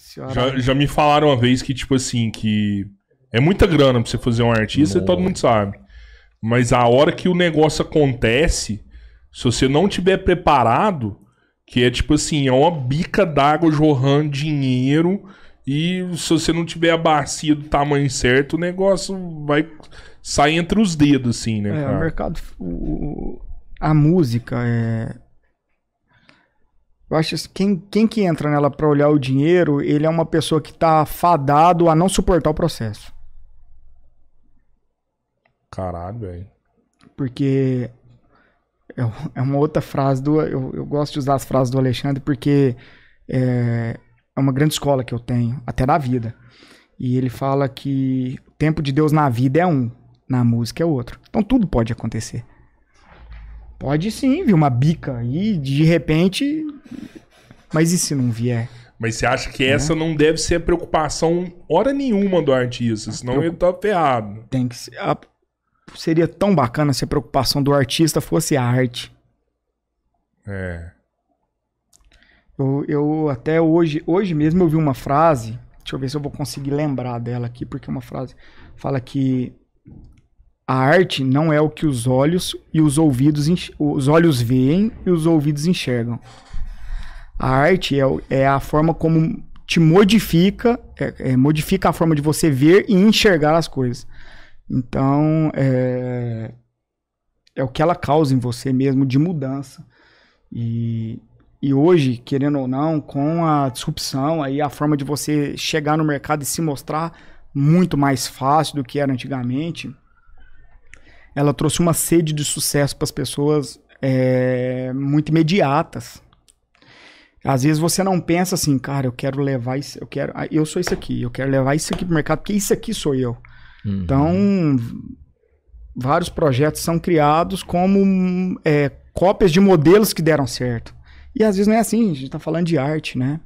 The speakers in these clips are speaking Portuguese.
Senhora... Já, já me falaram uma vez que, tipo assim, que é muita grana pra você fazer um artista Nossa. e todo mundo sabe. Mas a hora que o negócio acontece, se você não tiver preparado, que é tipo assim, é uma bica d'água jorrando dinheiro e se você não tiver a bacia do tamanho certo, o negócio vai sair entre os dedos, assim, né? Cara? É, o mercado. O, a música é eu acho que quem, quem que entra nela para olhar o dinheiro, ele é uma pessoa que tá fadado a não suportar o processo. Caralho, velho. Porque é, é uma outra frase do. Eu, eu gosto de usar as frases do Alexandre porque é, é uma grande escola que eu tenho, até da vida. E ele fala que o tempo de Deus na vida é um, na música é outro. Então tudo pode acontecer. Pode sim vir uma bica e de repente. Mas e se não vier? Mas você acha que é. essa não deve ser a preocupação hora nenhuma do artista, senão Preocu... ele tá ferrado. Tem que ser. A... Ah, seria tão bacana se a preocupação do artista fosse a arte. É. Eu, eu até hoje, hoje mesmo eu vi uma frase, deixa eu ver se eu vou conseguir lembrar dela aqui, porque uma frase fala que a arte não é o que os olhos e os ouvidos os olhos veem e os ouvidos enxergam. A arte é, é a forma como te modifica, é, é, modifica a forma de você ver e enxergar as coisas. Então, é, é o que ela causa em você mesmo de mudança. E, e hoje, querendo ou não, com a disrupção, aí a forma de você chegar no mercado e se mostrar muito mais fácil do que era antigamente, ela trouxe uma sede de sucesso para as pessoas é, muito imediatas. Às vezes você não pensa assim, cara, eu quero levar isso, eu quero, ah, eu sou isso aqui, eu quero levar isso aqui para o mercado, porque isso aqui sou eu. Uhum. Então, vários projetos são criados como é, cópias de modelos que deram certo. E às vezes não é assim, a gente está falando de arte, né?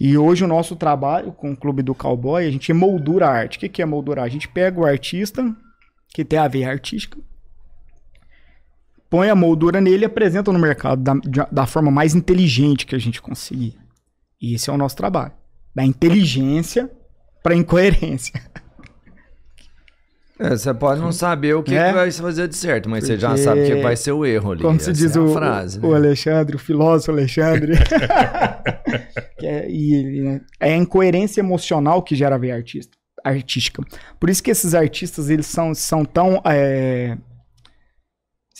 E hoje o nosso trabalho com o Clube do Cowboy, a gente moldura a arte. O que é moldurar? A gente pega o artista, que tem a veia artística, põe a moldura nele e apresenta no mercado da, da forma mais inteligente que a gente conseguir. E esse é o nosso trabalho. Da inteligência para incoerência. É, você pode não saber o que, é? que vai se fazer de certo, mas Porque... você já sabe que vai ser o erro ali. Como se diz é o, frase, o, né? o, Alexandre, o filósofo Alexandre. é, e, né, é a incoerência emocional que gera ver artista artística. Por isso que esses artistas, eles são, são tão... É...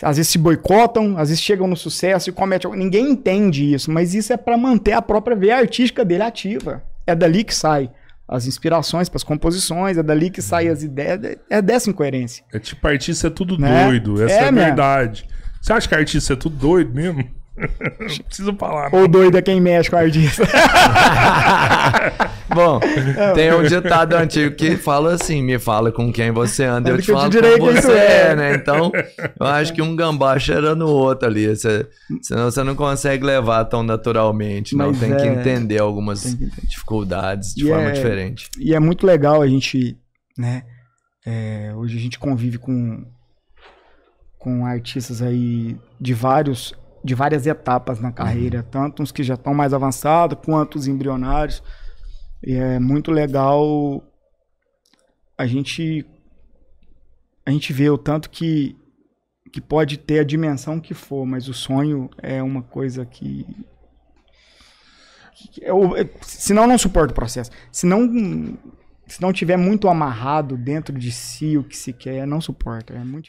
Às vezes se boicotam, às vezes chegam no sucesso e cometem... Ninguém entende isso, mas isso é para manter a própria veia artística dele ativa. É dali que sai as inspirações para as composições, é dali que saem as ideias, é dessa incoerência. É tipo, artista é tudo né? doido, essa é, é a verdade. Você acha que artista é tudo doido mesmo? Não preciso falar. Ou doido é quem mexe com artista. Bom, é, tem um ditado antigo que fala assim: me fala com quem você anda, eu te falo com você é, né? Então, eu acho que um gambá cheirando o outro ali. Você, senão você não consegue levar tão naturalmente. não, tem é... que entender algumas que... dificuldades de e forma é... diferente. E é muito legal a gente, né? É, hoje a gente convive com, com artistas aí de vários de várias etapas na uhum. carreira, uhum. tanto uns que já estão mais avançados quanto os embrionários. E é muito legal a gente a gente vê o tanto que que pode ter a dimensão que for, mas o sonho é uma coisa que eu, é é, eu, não suporto o processo. Se não, se não tiver muito amarrado dentro de si o que se quer, não suporta. É muito